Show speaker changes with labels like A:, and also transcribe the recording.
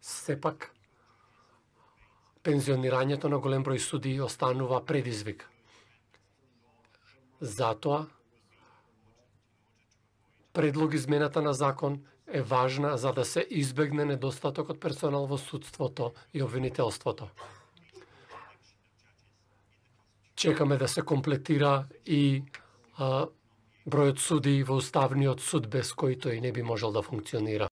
A: сепак пензионирањето на голем број студии останува предизвик. Затоа, предлог измената на закон е важна за да се избегне недостатокот персонал во судството и обвинителството. Чекаме да се комплетира и а, бројот суди во Уставниот суд без кој тој не би можел да функционира.